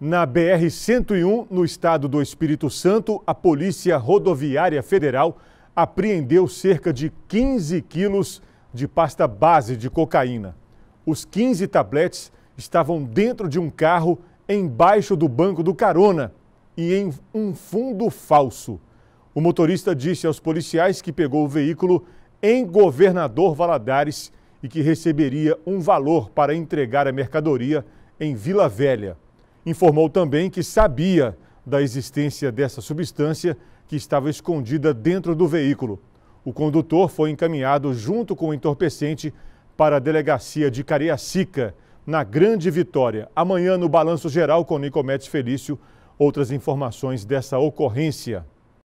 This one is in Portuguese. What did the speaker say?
Na BR-101, no estado do Espírito Santo, a Polícia Rodoviária Federal apreendeu cerca de 15 quilos de pasta base de cocaína. Os 15 tabletes estavam dentro de um carro embaixo do banco do carona e em um fundo falso. O motorista disse aos policiais que pegou o veículo em Governador Valadares e que receberia um valor para entregar a mercadoria em Vila Velha informou também que sabia da existência dessa substância que estava escondida dentro do veículo. O condutor foi encaminhado junto com o entorpecente para a delegacia de Cariacica, na Grande Vitória. Amanhã, no Balanço Geral com Nicomedes Felício, outras informações dessa ocorrência.